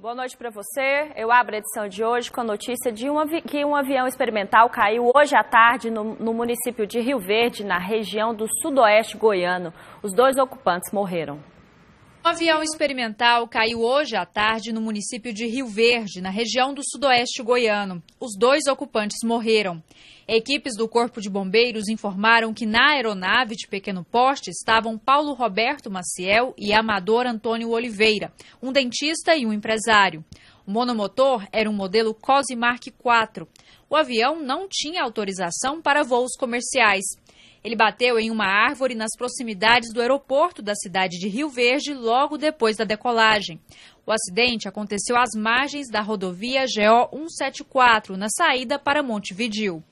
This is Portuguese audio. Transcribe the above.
Boa noite para você. Eu abro a edição de hoje com a notícia de que um avião experimental caiu hoje à tarde no, no município de Rio Verde, na região do sudoeste goiano. Os dois ocupantes morreram. Um avião experimental caiu hoje à tarde no município de Rio Verde, na região do sudoeste goiano. Os dois ocupantes morreram. Equipes do Corpo de Bombeiros informaram que na aeronave de pequeno porte estavam Paulo Roberto Maciel e Amador Antônio Oliveira, um dentista e um empresário. O monomotor era um modelo Cosimark 4. O avião não tinha autorização para voos comerciais. Ele bateu em uma árvore nas proximidades do aeroporto da cidade de Rio Verde logo depois da decolagem. O acidente aconteceu às margens da rodovia GO 174, na saída para Montevidil.